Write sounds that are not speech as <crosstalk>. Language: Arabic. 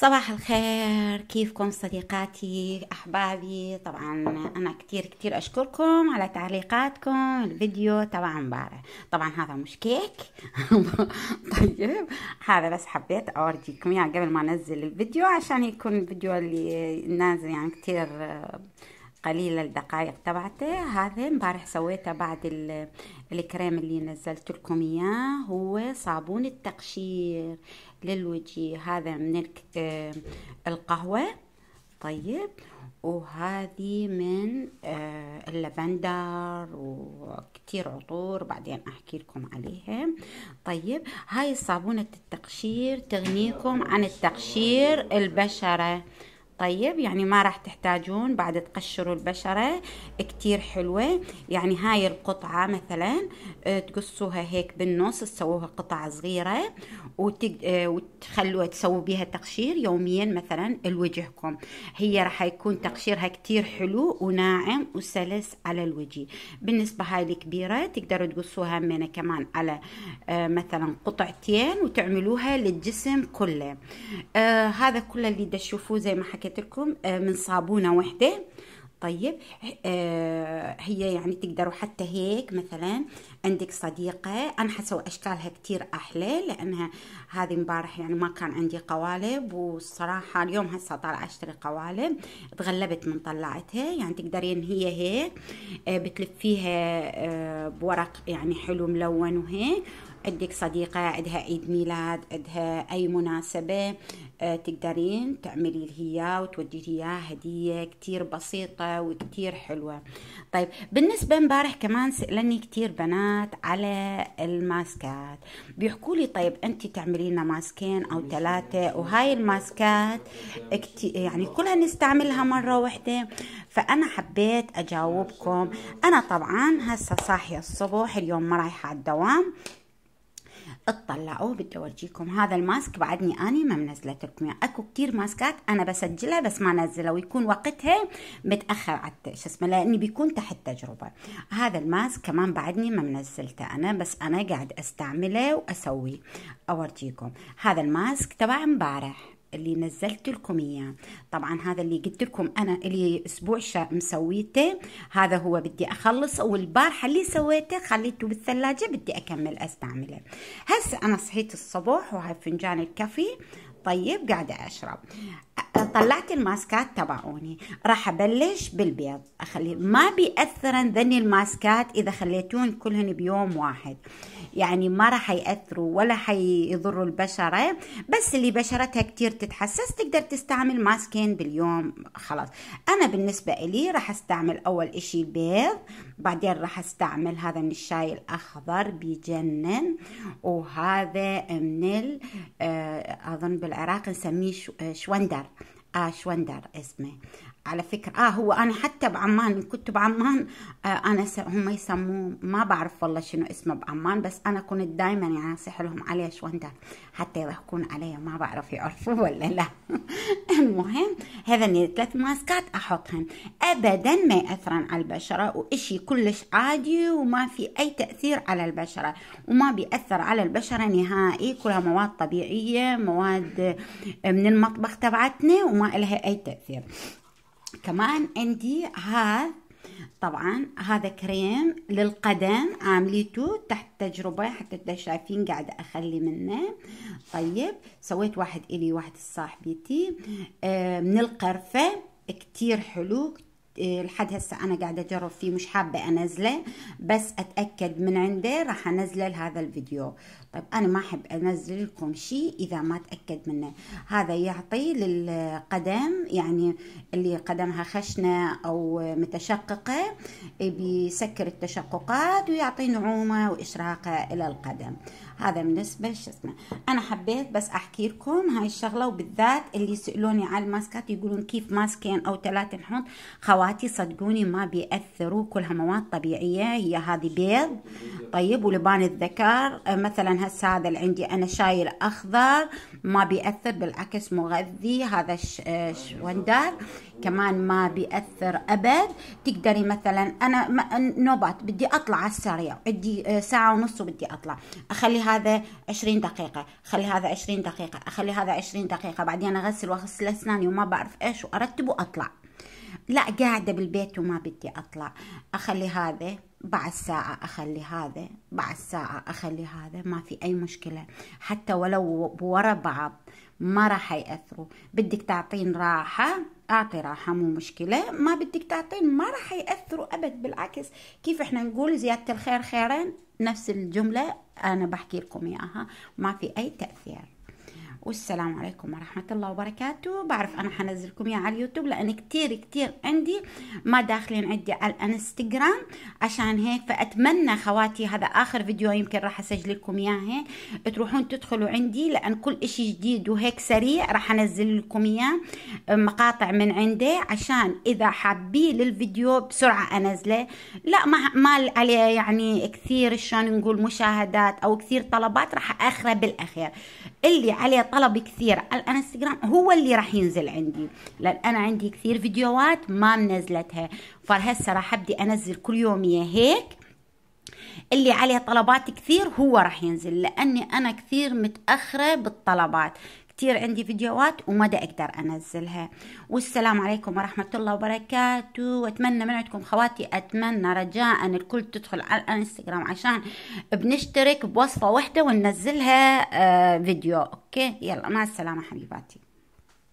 صباح الخير كيفكم صديقاتي احبابي طبعا انا كتير كتير اشكركم على تعليقاتكم الفيديو تبع امبارح طبعا هذا مش كيك <laughs> طيب هذا بس حبيت اورجيكم اياه قبل ما انزل الفيديو عشان يكون الفيديو اللي نازل يعني كتير قليل الدقائق تبعته هذا امبارح سويته بعد الكريم اللي نزلت لكم اياه هو صابون التقشير للوجه هذا من آه، القهوة طيب وهذه من آه، اللافندر وكتير عطور بعدين احكي لكم عليها طيب هاي صابونة التقشير تغنيكم عن التقشير البشرة طيب يعني ما راح تحتاجون بعد تقشروا البشرة كتير حلوة يعني هاي القطعة مثلا آه، تقصوها هيك بالنص تسووها قطع صغيرة آه، وتخلوها تسووا بيها تقشير يوميا مثلا لوجهكم هي راح يكون تقشيرها كتير حلو وناعم وسلس على الوجه بالنسبة هاي الكبيرة تقدروا تقصوها منها كمان على آه، مثلا قطعتين وتعملوها للجسم كله هذا كله اللي تشوفوه زي ما حكيت حكيت لكم آه، من صابونه واحده طيب آه، هي يعني تقدروا حتى هيك مثلا عندك صديقة أنا حسوي أشكالها كتير أحلى لأنها هذه مبارح يعني ما كان عندي قوالب والصراحة اليوم هسه طالعة أشتري قوالب تغلبت من طلعتها يعني تقدرين هي هيك آه، بتلفيها بورق يعني حلو ملون وهيك عندك صديقة عندها عيد ميلاد عندها أي مناسبة آه، تقدرين تعملي لها وتودي لها هدية كتير بسيطة وكتير حلوة طيب بالنسبة مبارح كمان سألني كتير بنات على الماسكات بيحكوا لي طيب أنت تعملي لنا ماسكين أو ثلاثة وهاي الماسكات يعني كلها نستعملها مرة واحدة فأنا حبيت أجاوبكم أنا طبعا هسه صاحية الصبح اليوم ما رايحة على الدوام اطلعوا بدي اورجيكم هذا الماسك بعدني اني ما منزله تركميا اكو كتير ماسكات انا بسجلها بس ما نزلها ويكون وقتها متاخر على شو اسمه لاني بيكون تحت تجربه هذا الماسك كمان بعدني ما منزلته انا بس انا قاعد استعمله واسوي اورجيكم هذا الماسك تبع امبارح اللي نزلت لكم اياه طبعا هذا اللي قلت لكم انا اللي اسبوع مسويته هذا هو بدي اخلص والبارحه اللي سويته خليته بالثلاجه بدي اكمل استعمله هسه انا صحيت الصبح وهاي فنجان الكافي طيب قاعده اشرب طلعت الماسكات تبعوني راح ابلش بالبيض اخلي ما بياثرن ذني الماسكات اذا خليتون كلهن بيوم واحد يعني ما راح ياثروا ولا حيضروا البشره بس اللي بشرتها كثير تتحسس تقدر تستعمل ماسكين باليوم خلاص انا بالنسبه لي راح استعمل اول اشي البيض بعدين راح استعمل هذا من الشاي الاخضر بجنن وهذا من آه، اظن بالعراق نسميه آه، شوندر آه شوندر اسمه على فكرة آه هو أنا حتى بعمان كنت بعمان آه أنا س... هم يسموه ما بعرف والله شنو اسمه بعمان بس أنا كنت دايما يعني انصح لهم علي شوندر حتى يضحكون علي ما بعرف يعرفوا <laughs> ولا لا المهم هذا ثلاث ماسكات أحطهن أبدا ما يأثرن على البشرة وإشي كلش عادي وما في أي تأثير على البشرة وما بيأثر على البشرة نهائي كلها مواد طبيعية مواد آه، من المطبخ تبعتنا وما لها أي تأثير كمان عندي هذا طبعا هذا كريم للقدم عامليته تحت تجربة حتى انتم شايفين قاعدة اخلي منه طيب سويت واحد الي واحد لصاحبتي آه، من القرفة كتير حلو لحد هسه انا قاعده اجرب فيه مش حابه انزله بس اتاكد من عنده راح انزله لهذا الفيديو طيب انا ما احب انزل لكم شيء اذا ما اتاكد منه هذا يعطي للقدم يعني اللي قدمها خشنه او متشققه بيسكر التشققات ويعطي نعومه واشراقه الى القدم هذا بالنسبه شو اسمه انا حبيت بس احكي لكم هاي الشغله وبالذات اللي يسالوني على الماسكات يقولون كيف ماسكين او ثلاث نحط خواتم نباتي صدقوني ما بيأثروا كلها مواد طبيعية هي هذه بيض طيب ولبان الذكر أه، مثلا هسه هذا اللي عندي أنا شايل أخضر ما بيأثر بالعكس مغذي هذا شوندر أه، كمان ما بيأثر أبد تقدري مثلا أنا نوبات بدي أطلع على السريع عندي أه، ساعة ونص وبدي أطلع أخلي هذا 20 دقيقة أخلي هذا 20 دقيقة أخلي هذا 20 دقيقة بعدين أغسل وأغسل أسناني وما بعرف إيش وأرتب وأطلع لا قاعدة بالبيت وما بدي أطلع أخلي هذا بعد ساعة أخلي هذا بعد ساعة أخلي هذا ما في أي مشكلة حتى ولو ورا بعض ما راح يأثروا بدك تعطين راحة أعطي راحة مو مشكلة ما بدك تعطين ما راح يأثروا أبد بالعكس كيف إحنا نقول زيادة الخير خيرين نفس الجملة أنا بحكي لكم إياها ما في أي تأثير والسلام عليكم ورحمة الله وبركاته بعرف أنا حنزلكم إياه على اليوتيوب لأن كتير كتير عندي ما داخلين عندي على الانستغرام عشان هيك فأتمنى خواتي هذا آخر فيديو يمكن راح أسجل لكم إياه هيك تروحون تدخلوا عندي لأن كل إشي جديد وهيك سريع راح أنزل لكم إياه مقاطع من عندي عشان إذا حابين للفيديو بسرعة أنزله لا ما ما عليه يعني كثير شلون نقول مشاهدات أو كثير طلبات راح أخره بالأخير اللي عليه طلب كثير على الانستغرام هو اللي راح ينزل عندي لان انا عندي كثير فيديوهات ما منزلتها فهسه راح ابدي انزل كل يوميه هيك اللي عليه طلبات كثير هو راح ينزل لاني انا كثير متاخره بالطلبات كتير عندي فيديوهات وما دا أقدر أنزلها والسلام عليكم ورحمة الله وبركاته وأتمنى من عندكم خواتي أتمنى رجاء الكل تدخل على الانستغرام عشان بنشترك بوصفة واحدة وننزلها آه فيديو أوكي يلا مع السلامة حبيباتي